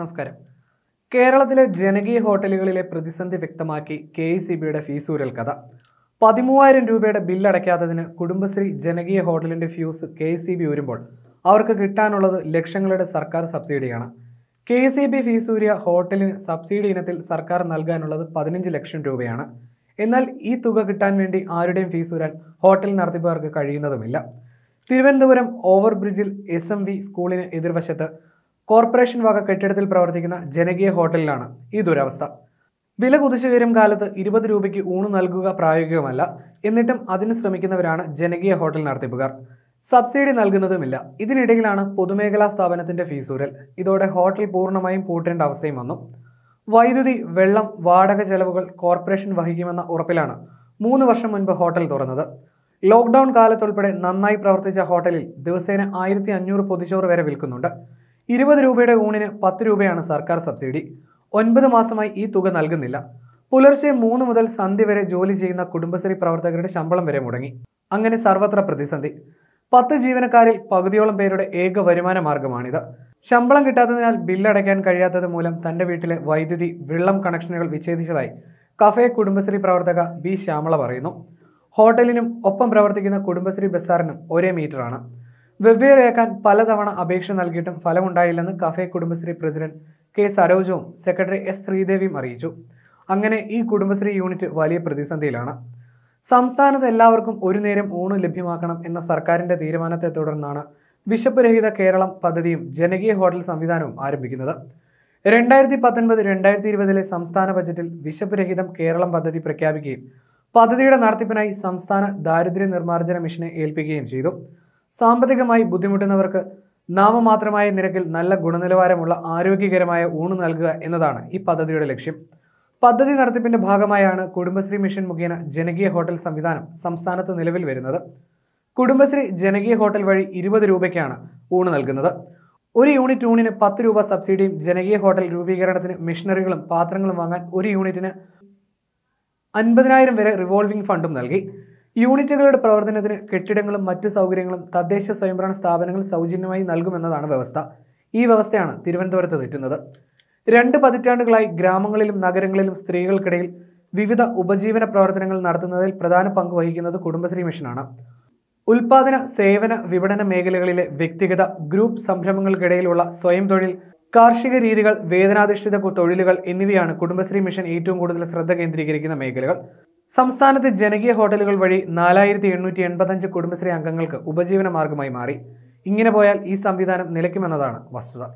നമസ്കാരം കേരളത്തിലെ ജനകീയ ഹോട്ടലുകളിലെ പ്രതിസന്ധി വ്യക്തമാക്കി കെ ഇ സി ബിയുടെ ഫീസൂരൽ കഥ പതിമൂവായിരം രൂപയുടെ ബില്ലടയ്ക്കാത്തതിന് കുടുംബശ്രീ ജനകീയ ഹോട്ടലിൻ്റെ fuse K E C B ഊരുമ്പോൾ അവർക്ക് കിട്ടാനുള്ളത് ലക്ഷങ്ങളുടെ സർക്കാർ സബ്സിഡിയാണ് കെ ഇ സി ബി ഫീസൂരിയ ഹോട്ടലിന് സബ്സിഡി ഇനത്തിൽ സർക്കാർ നൽകാനുള്ളത് പതിനഞ്ച് ലക്ഷം രൂപയാണ് എന്നാൽ ഈ തുക കിട്ടാൻ വേണ്ടി ആരുടെയും ഫീസൂരാൻ ഹോട്ടൽ നടത്തിപ്പുകാർക്ക് കഴിയുന്നതുമില്ല തിരുവനന്തപുരം ഓവർബ്രിഡ്ജിൽ എസ് എം വി സ്കൂളിന് എതിർവശത്ത് കോർപ്പറേഷൻ വക കെട്ടിടത്തിൽ പ്രവർത്തിക്കുന്ന ജനകീയ ഹോട്ടലിലാണ് ഈ ദുരവസ്ഥ വില കുതിച്ചുയരും കാലത്ത് ഇരുപത് രൂപയ്ക്ക് ഊണ് നൽകുക പ്രായോഗികമല്ല എന്നിട്ടും അതിന് ശ്രമിക്കുന്നവരാണ് ജനകീയ ഹോട്ടൽ നടത്തിപ്പുകാർ സബ്സിഡി നൽകുന്നതുമില്ല ഇതിനിടയിലാണ് പൊതുമേഖലാ സ്ഥാപനത്തിന്റെ ഫീസൂരൽ ഇതോടെ ഹോട്ടൽ പൂർണ്ണമായും പൂട്ടേണ്ട അവസ്ഥയും വന്നു വൈദ്യുതി വെള്ളം വാടക ചെലവുകൾ കോർപ്പറേഷൻ വഹിക്കുമെന്ന ഉറപ്പിലാണ് മൂന്ന് വർഷം മുൻപ് ഹോട്ടൽ തുറന്നത് ലോക്ക്ഡൌൺ കാലത്തുൾപ്പെടെ നന്നായി പ്രവർത്തിച്ച ഹോട്ടലിൽ ദിവസേന ആയിരത്തി അഞ്ഞൂറ് പൊതിച്ചോറ് വരെ വിൽക്കുന്നുണ്ട് ഇരുപത് രൂപയുടെ ഊണിന് പത്ത് രൂപയാണ് സർക്കാർ സബ്സിഡി ഒൻപത് മാസമായി ഈ തുക നൽകുന്നില്ല പുലർച്ചെ മൂന്ന് മുതൽ സന്ധ്യ വരെ ജോലി ചെയ്യുന്ന കുടുംബശ്രീ പ്രവർത്തകരുടെ ശമ്പളം വരെ മുടങ്ങി അങ്ങനെ സർവത്ര പ്രതിസന്ധി പത്ത് ജീവനക്കാരിൽ പകുതിയോളം പേരുടെ ഏക വരുമാന മാർഗമാണിത് ശമ്പളം കിട്ടാത്തതിനാൽ ബില്ലടയ്ക്കാൻ കഴിയാത്തത് മൂലം തന്റെ വീട്ടിലെ വൈദ്യുതി വെള്ളം കണക്ഷനുകൾ വിച്ഛേദിച്ചതായി കഫേ കുടുംബശ്രീ പ്രവർത്തക ബി ശ്യാമള പറയുന്നു ഹോട്ടലിനും ഒപ്പം പ്രവർത്തിക്കുന്ന കുടുംബശ്രീ ബസാറിനും ഒരേ മീറ്ററാണ് വെവ്വേറെയാക്കാൻ പലതവണ അപേക്ഷ നൽകിയിട്ടും ഫലമുണ്ടായില്ലെന്ന് കഫേ കുടുംബശ്രീ പ്രസിഡന്റ് കെ സരോജവും സെക്രട്ടറി എസ് ശ്രീദേവിയും അറിയിച്ചു അങ്ങനെ ഈ കുടുംബശ്രീ യൂണിറ്റ് വലിയ പ്രതിസന്ധിയിലാണ് സംസ്ഥാനത്ത് എല്ലാവർക്കും ഒരു നേരം ഊണ് ലഭ്യമാക്കണം എന്ന സർക്കാരിൻ്റെ തീരുമാനത്തെ തുടർന്നാണ് വിശപ്പ് രഹിത കേരളം പദ്ധതിയും ജനകീയ ഹോട്ടൽ സംവിധാനവും ആരംഭിക്കുന്നത് രണ്ടായിരത്തി പത്തൊൻപത് രണ്ടായിരത്തി ഇരുപതിലെ സംസ്ഥാന ബജറ്റിൽ വിശപ്പ് രഹിതം കേരളം പദ്ധതി പ്രഖ്യാപിക്കുകയും പദ്ധതിയുടെ നടത്തിപ്പിനായി സംസ്ഥാന ദാരിദ്ര്യ നിർമ്മാർജ്ജന മിഷനെ ഏൽപ്പിക്കുകയും ചെയ്തു സാമ്പത്തികമായി ബുദ്ധിമുട്ടുന്നവർക്ക് നാമമാത്രമായ നിരക്കിൽ നല്ല ഗുണനിലവാരമുള്ള ആരോഗ്യകരമായ ഊണ് നൽകുക എന്നതാണ് ഈ പദ്ധതിയുടെ ലക്ഷ്യം പദ്ധതി നടത്തിപ്പിന്റെ ഭാഗമായാണ് കുടുംബശ്രീ മിഷൻ മുഖേന ജനകീയ ഹോട്ടൽ സംവിധാനം സംസ്ഥാനത്ത് നിലവിൽ വരുന്നത് കുടുംബശ്രീ ജനകീയ ഹോട്ടൽ വഴി ഇരുപത് രൂപയ്ക്കാണ് ഊണ് നൽകുന്നത് ഒരു യൂണിറ്റ് ഊണിന് പത്ത് രൂപ സബ്സിഡിയും ജനകീയ ഹോട്ടൽ രൂപീകരണത്തിന് മിഷനറികളും പാത്രങ്ങളും വാങ്ങാൻ ഒരു യൂണിറ്റിന് അൻപതിനായിരം വരെ റിവോൾവിംഗ് ഫണ്ടും നൽകി യൂണിറ്റുകളുടെ പ്രവർത്തനത്തിന് കെട്ടിടങ്ങളും മറ്റ് സൗകര്യങ്ങളും തദ്ദേശ സ്വയംഭരണ സ്ഥാപനങ്ങൾ സൗജന്യമായി നൽകുമെന്നതാണ് വ്യവസ്ഥ ഈ വ്യവസ്ഥയാണ് തിരുവനന്തപുരത്ത് തെറ്റുന്നത് രണ്ട് പതിറ്റാണ്ടുകളായി ഗ്രാമങ്ങളിലും നഗരങ്ങളിലും സ്ത്രീകൾക്കിടയിൽ വിവിധ ഉപജീവന പ്രവർത്തനങ്ങൾ നടത്തുന്നതിൽ പ്രധാന പങ്ക് വഹിക്കുന്നത് കുടുംബശ്രീ മിഷനാണ് ഉൽപാദന സേവന വിപണന മേഖലകളിലെ വ്യക്തിഗത ഗ്രൂപ്പ് സംരംഭങ്ങൾക്കിടയിലുള്ള സ്വയം തൊഴിൽ കാർഷിക രീതികൾ വേതനാധിഷ്ഠിത തൊഴിലുകൾ എന്നിവയാണ് കുടുംബശ്രീ മിഷൻ ഏറ്റവും കൂടുതൽ ശ്രദ്ധ കേന്ദ്രീകരിക്കുന്ന മേഖലകൾ സംസ്ഥാനത്തെ ജനകീയ ഹോട്ടലുകൾ വഴി നാലായിരത്തി എണ്ണൂറ്റി എൺപത്തഞ്ച് കുടുംബശ്രീ അംഗങ്ങൾക്ക് ഉപജീവന മാർഗമായി മാറി ഇങ്ങനെ പോയാൽ ഈ സംവിധാനം നിലയ്ക്കുമെന്നതാണ് വസ്തുത